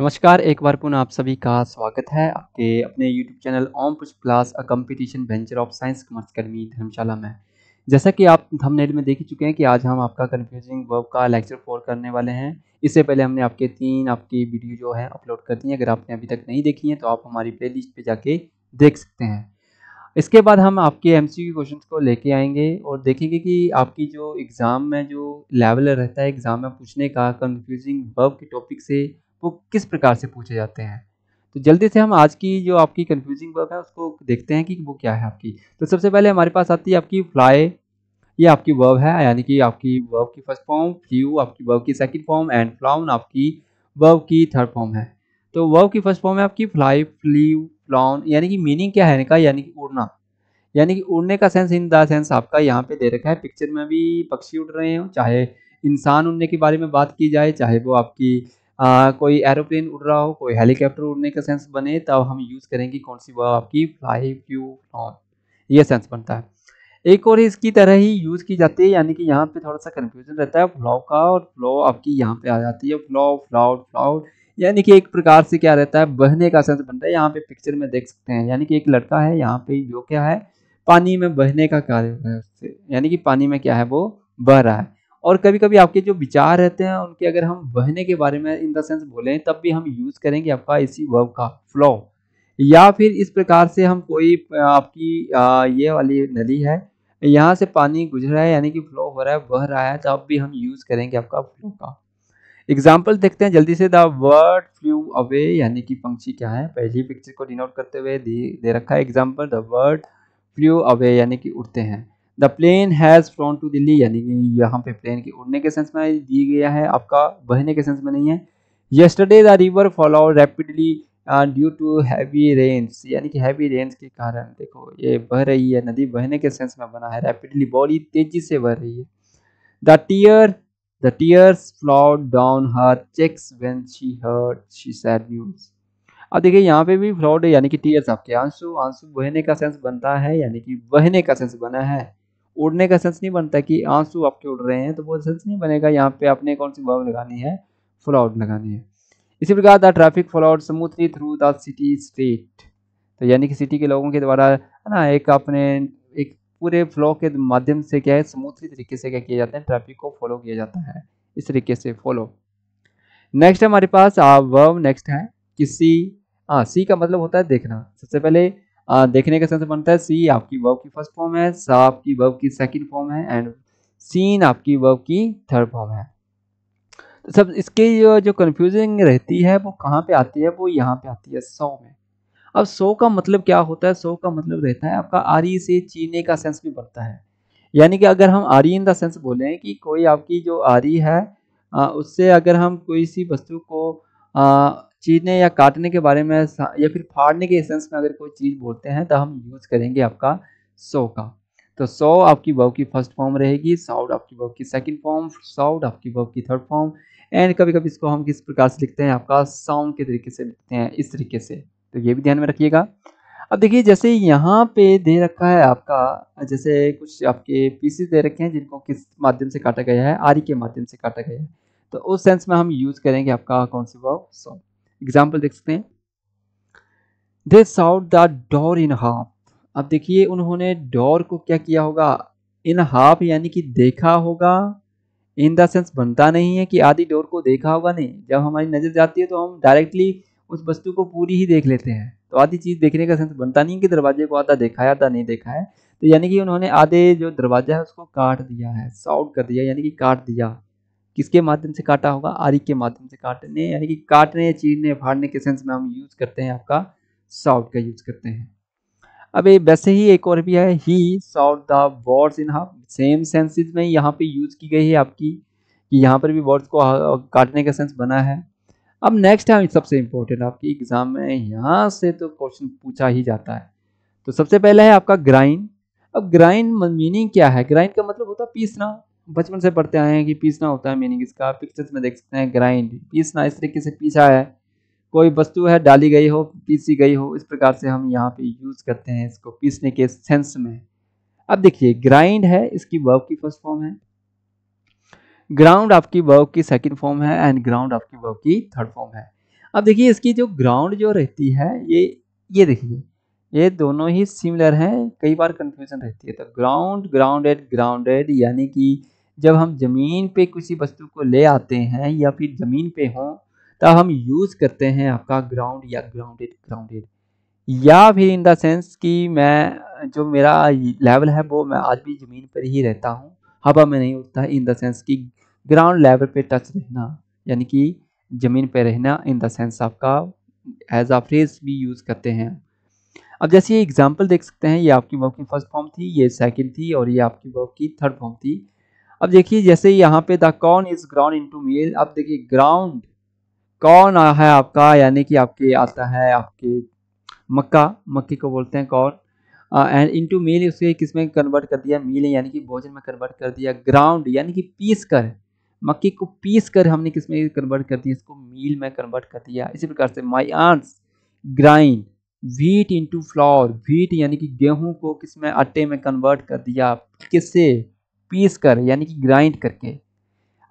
नमस्कार एक बार पुनः आप सभी का स्वागत है आपके अपने YouTube channel Om Pushp class a competition venture of science commerce academy Dharamshala में जैसा कि आप थंबनेल में देख ही चुके हैं कि आज हम आपका कन्फ्यूजिंग वर्ब का लेक्चर फोर करने वाले हैं इससे पहले हमने आपके तीन आपकी वीडियो जो है अपलोड कर दी है अगर आपने अभी तक नहीं देखी है तो आप हमारी प्ले लिस्ट पर जाके देख सकते हैं इसके बाद हम आपके एम सी क्वेश्चन को लेके आएंगे और देखेंगे कि आपकी जो एग्ज़ाम में जो लेवल रहता है एग्ज़ाम में पूछने का कन्फ्यूजिंग वर्ब के टॉपिक से वो किस प्रकार से पूछे जाते हैं तो जल्दी से हम आज की जो आपकी कन्फ्यूजिंग वर्क है उसको देखते हैं कि वो क्या है आपकी तो सबसे पहले हमारे पास आती है आपकी फ्लाई ये आपकी वर्ब है यानी कि आपकी वर्ब की फर्स्ट फॉर्म फ्यू आपकी वर्ब की सेकंड फॉर्म एंड फ्लाउन आपकी वर्ब की थर्ड फॉर्म है तो वर्ब की फर्स्ट फॉर्म है आपकी फ्लाई फ्लू फ्लाउन यानी कि मीनिंग क्या है इनका यानी कि उड़ना यानी कि उड़ने का सेंस इन द सेंस आपका यहाँ पे दे रखा है पिक्चर में भी पक्षी उड़ रहे हैं चाहे इंसान उड़ने के बारे में बात की जाए चाहे वो आपकी आ, कोई एरोप्लेन उड़ रहा हो कोई हेलीकॉप्टर उड़ने का सेंस बने तब तो हम यूज़ करेंगे कौन सी वर्ब आपकी फ्लाई फ्यू फ्लॉन ये सेंस बनता है एक और इसकी तरह ही यूज़ की जाती है यानी कि यहाँ पे थोड़ा सा कन्फ्यूजन रहता है फ्लॉ का और फ्लो आपकी यहाँ पे आ जाती है फ्लो फ्लाउड फ्लाउड यानी कि एक प्रकार से क्या रहता है बहने का सेंस बनता है यहाँ पे पिक्चर में देख सकते हैं यानी कि एक लड़का है यहाँ पे जो क्या है पानी में बहने का कार्य यानी कि पानी में क्या है वो बह रहा है और कभी कभी आपके जो विचार रहते हैं उनके अगर हम बहने के बारे में इन द सेंस बोले तब भी हम यूज करेंगे आपका इसी वर्ब का फ्लो या फिर इस प्रकार से हम कोई आपकी आ, ये वाली नली है यहाँ से पानी गुजर रहा है यानी कि फ्लो हो रहा है बह रहा है तब भी हम यूज करेंगे आपका फ्लो का एग्जाम्पल देखते हैं जल्दी से द वर्ड फ्लू अवे यानी कि पंक्षी क्या है पहली पिक्चर को डिनोट करते हुए दे, दे रखा है example the word flew away यानी कि उड़ते हैं the plane has flown to Delhi यानी कि यहाँ पे प्लेन के उड़ने के सेंस में दिया गया है आपका बहने के सेंस में नहीं है yesterday the river flowed rapidly due to heavy rains यानी कि हैवी रेन्स के कारण देखो ये बह रही है नदी बहने के सेंस में बना है रैपिडली बड़ी तेजी से बह रही है the tear the tears flowed down her cheeks when she heard she sad news अब देखिए यहाँ पे भी फ्लॉड यानी कि टीयर्स आपके आंसू आंसू बहने का सेंस बनता है यानी कि बहने का सेंस बना है उड़ने का सेंस नहीं बनता कि आंसू आपके उड़ रहे हैं तो वो सेंस नहीं बनेगा यहाँ पे आपने कौन सी वर्ब लगानी है आउट लगानी है इसी प्रकार the traffic out smoothly through the city street तो यानी कि सिटी के लोगों के द्वारा है ना एक अपने एक पूरे फ्लो के माध्यम से क्या है स्मूथली तरीके से क्या किया जाता है ट्रैफिक को फॉलो किया जाता है इस तरीके से फॉलो नेक्स्ट हमारे पास वर्ब नेक्स्ट है किसी हाँ सी का मतलब होता है देखना सबसे पहले आ, देखने का सेंस बनता है सी आपकी वर्ब की फर्स्ट फॉर्म है सा आपकी वर्ब की सेकंड फॉर्म है एंड सीन आपकी वर्ब की थर्ड फॉर्म है तो सब इसके जो कंफ्यूजिंग रहती है वो कहाँ पे आती है वो यहाँ पे आती है सौ में अब सौ का मतलब क्या होता है सौ का मतलब रहता है आपका आरी से चीने का सेंस भी बढ़ता है यानी कि अगर हम आरी इन द सेंस बोले कि कोई आपकी जो आरी है आ, उससे अगर हम कोई सी वस्तु को चीरने या काटने के बारे में या फिर फाड़ने के सेंस में अगर कोई चीज़ बोलते हैं तो हम यूज़ करेंगे आपका सो का तो सो आपकी वर्ब की फर्स्ट फॉर्म रहेगी साउड आपकी वर्ब की सेकंड फॉर्म साउड आपकी वर्ब की थर्ड फॉर्म एंड कभी कभी इसको हम किस प्रकार से लिखते हैं आपका साउंड के तरीके से लिखते हैं इस तरीके से तो ये भी ध्यान में रखिएगा अब देखिए जैसे यहाँ पे दे रखा है आपका जैसे कुछ आपके पीसीस दे रखे हैं जिनको किस माध्यम से काटा गया है आरी के माध्यम से काटा गया है तो उस सेंस में हम यूज़ करेंगे आपका कौन सी वर्ब सॉन्ग एग्जाम्पल देख सकते हैं they sawed the door in half अब देखिए उन्होंने डोर को क्या किया होगा इन हाफ यानी कि देखा होगा इन द सेंस बनता नहीं है कि आधी डोर को देखा होगा नहीं जब हमारी नज़र जाती है तो हम डायरेक्टली उस वस्तु को पूरी ही देख लेते हैं तो आधी चीज़ देखने का सेंस बनता नहीं कि दरवाजे को आधा देखा है आधा नहीं देखा है तो यानी कि उन्होंने आधे जो दरवाजा है उसको काट दिया है साउट कर दिया यानी कि काट दिया किसके माध्यम से काटा होगा आरी के माध्यम से काटने यानी कि काटने चीरने फाड़ने के सेंस में हम यूज करते हैं आपका सॉफ्ट का यूज करते हैं अब ये वैसे ही एक और भी है he sawed the woods in half same senses में यहाँ पे यूज की गई है आपकी कि यहाँ पर भी वर्ड्स को काटने का सेंस बना है अब नेक्स्ट है सबसे इम्पोर्टेंट आपकी एग्जाम में यहाँ से तो क्वेश्चन पूछा ही जाता है तो सबसे पहला है आपका ग्राइंड अब ग्राइंड मीनिंग क्या है ग्राइंड का मतलब होता है पीसना बचपन से पढ़ते आए हैं कि पीसना होता है मीनिंग इसका पिक्चर्स में देख सकते हैं ग्राइंड पीसना इस तरीके से पीसा है कोई वस्तु है डाली गई हो पीसी गई हो इस प्रकार से हम यहाँ पे यूज़ करते हैं इसको पीसने के सेंस में अब देखिए ग्राइंड है इसकी वर्ब की फर्स्ट फॉर्म है ग्राउंड आपकी वर्ब की सेकंड फॉर्म है एंड ग्राउंड आपकी वर्ब की थर्ड फॉर्म है अब देखिए इसकी जो ग्राउंड जो रहती है ये ये देखिए ये दोनों ही सिमिलर हैं कई बार कंफ्यूजन रहती है तो ग्राउंड ग्राउंडेड ग्राउंडेड यानी कि जब हम ज़मीन पे किसी वस्तु को ले आते हैं या फिर ज़मीन पे हों तब हम यूज़ करते हैं आपका ग्राउंड या ग्राउंडेड ग्राउंडेड या फिर इन द सेंस कि मैं जो मेरा लेवल है वो मैं आज भी ज़मीन पर ही रहता हूँ हवा में नहीं उठता इन द सेंस कि ग्राउंड लेवल पे टच रहना यानी कि ज़मीन पे रहना इन द सेंस आपका एज आ फ्रेज भी यूज़ करते हैं अब जैसे ये एग्जाम्पल देख सकते हैं ये आपकी वर्क की फर्स्ट फॉर्म थी ये सेकेंड थी और ये आपकी वर्क की थर्ड फॉर्म थी अब देखिए जैसे यहाँ पे the corn is ground to meal अब देखिए ग्राउंड कौन है आपका यानी कि आपके आता है आपके मक्का मक्के को बोलते हैं कौन एंड टू मील उसे किस में कन्वर्ट कर दिया मील यानी कि भोजन में कन्वर्ट कर दिया ग्राउंड यानी कि पीस कर मक्के को पीस कर हमने किस में कन्वर्ट कर दिया इसको मील में कन्वर्ट कर दिया इसी प्रकार से my aunts grind wheat into flour wheat यानी कि गेहूं को किस में आटे में कन्वर्ट कर दिया किससे पीस कर यानी कि ग्राइंड करके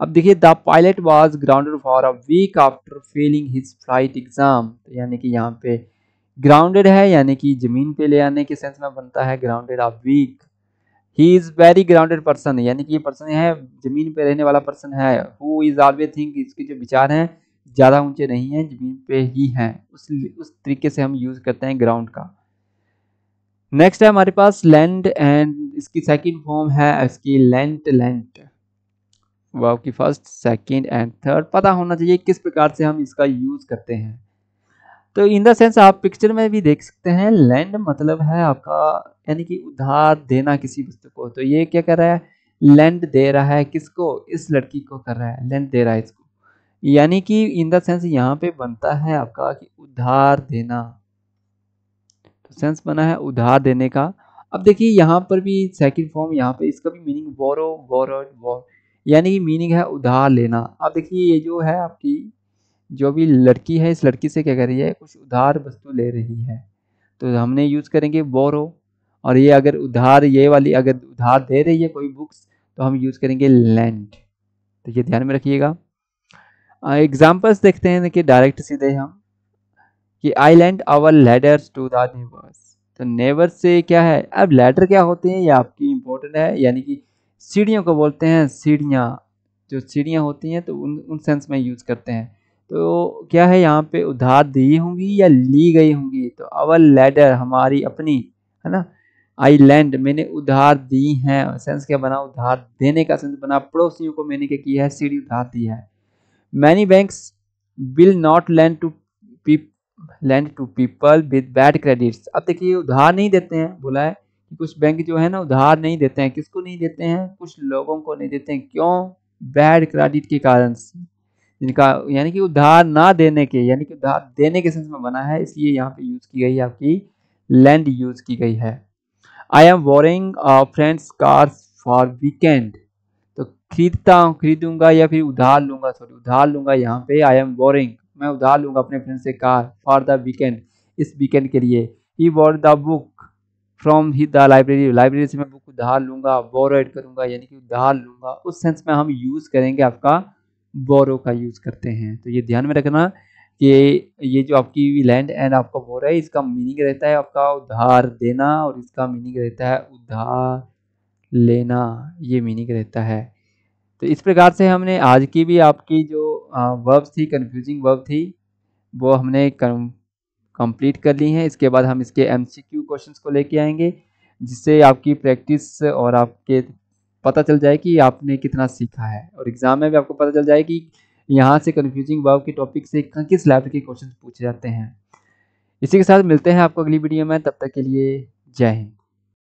अब देखिए the pilot was grounded for a week after failing his flight exam तो यानी कि यहाँ पे ग्राउंडेड है यानी कि जमीन पे ले आने के सेंस में बनता है grounded a week he is very grounded person यानी कि ये पर्सन है जमीन पे रहने वाला पर्सन है हु इज़ ऑलवेज थिंक इसके जो विचार हैं ज़्यादा ऊंचे नहीं हैं ज़मीन पे ही हैं उस उस तरीके से हम यूज़ करते हैं ग्राउंड का नेक्स्ट है हमारे पास लैंड एंड इसकी सेकंड फॉर्म है इसकी लेंट लेंट वाव की फर्स्ट सेकंड एंड थर्ड पता होना चाहिए किस प्रकार से हम इसका यूज़ करते हैं तो इन द सेंस आप पिक्चर में भी देख सकते हैं लैंड मतलब है आपका यानी कि उधार देना किसी वस्तु को तो ये क्या कर रहा है लैंड दे रहा है किसको इस लड़की को कर रहा है लैंड दे रहा है इसको यानी कि इन द सेंस यहाँ पे बनता है आपका कि उधार देना तो सेंस बना है उधार देने का अब देखिए यहाँ पर भी सेकंड फॉर्म यहाँ पे इसका भी मीनिंग बोरो बोरो यानी कि मीनिंग है उधार लेना अब देखिए ये जो है आपकी जो भी लड़की है इस लड़की से क्या कर रही है कुछ उधार वस्तु ले रही है तो हमने यूज़ करेंगे बोरो और ये अगर उधार ये वाली अगर उधार दे रही है कोई बुक्स तो हम यूज़ करेंगे लैंड तो ये ध्यान में रखिएगा एग्जाम्पल्स uh, देखते हैं कि डायरेक्ट सीधे हम कि I lend our ladders to the neighbours तो नेबर्स से क्या है अब लेडर क्या होते हैं ये आपकी इम्पोर्टेंट है यानी कि सीढ़ियों को बोलते हैं सीढ़ियाँ जो सीढ़ियाँ होती हैं तो उन उन सेंस में यूज़ करते हैं तो क्या है यहाँ पे उधार दी होंगी या ली गई होंगी तो अवर लेडर हमारी अपनी है ना आई लैंड मैंने उधार दी है सेंस क्या बना उधार देने का सेंस बना पड़ोसियों को मैंने क्या किया है सीढ़ी उधार दी है many banks will not lend to lend to people with bad credits अब देखिए उधार नहीं देते हैं बोला है कि कुछ बैंक जो है ना उधार नहीं देते हैं किसको नहीं देते हैं कुछ लोगों को नहीं देते हैं क्यों बैड क्रेडिट के कारण जिनका यानी कि उधार ना देने के यानी कि उधार देने के सेंस में बना है इसलिए यहाँ पे यूज़ की गई है आपकी लैंड यूज़ की गई है I am borrowing friends cars for weekend खरीदता हूँ खरीदूंगा या फिर उधार लूंगा सॉरी उधार लूंगा यहाँ पे आई एम बोरिंग मैं उधार लूंगा अपने फ्रेंड से कार फॉर द वीकेंड इस वीकेंड के लिए he borrow the book from ही द लाइब्रेरी लाइब्रेरी से मैं बुक उधार लूंगा बोरो एड करूंगा यानी कि उधार लूंगा उस सेंस में हम यूज़ करेंगे आपका बोरो का यूज़ करते हैं तो ये ध्यान में रखना कि ये जो आपकी लैंड एंड आपका बोरो है इसका मीनिंग रहता है आपका उधार देना और इसका मीनिंग रहता है उधार लेना ये मीनिंग रहता है तो इस प्रकार से हमने आज की भी आपकी जो वर्ब थी कन्फ्यूजिंग वर्ब थी वो हमने कंप्लीट कर ली है इसके बाद हम इसके एम सी क्यू क्वेश्चन को लेके आएंगे जिससे आपकी प्रैक्टिस और आपके पता चल जाए कि आपने कितना सीखा है और एग्ज़ाम में भी आपको पता चल जाए कि यहाँ से कन्फ्यूजिंग वर्ब के टॉपिक से किस लेवल के क्वेश्चन पूछे जाते हैं इसी के साथ मिलते हैं आपको अगली वीडियो में तब तक के लिए जय हिंद